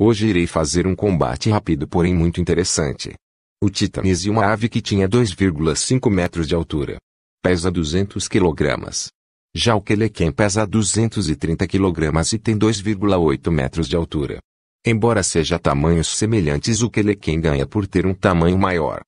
Hoje irei fazer um combate rápido porém muito interessante. O Titanis e é uma ave que tinha 2,5 metros de altura. Pesa 200 kg. Já o Keleken pesa 230 kg e tem 2,8 metros de altura. Embora seja tamanhos semelhantes o Keleken ganha por ter um tamanho maior.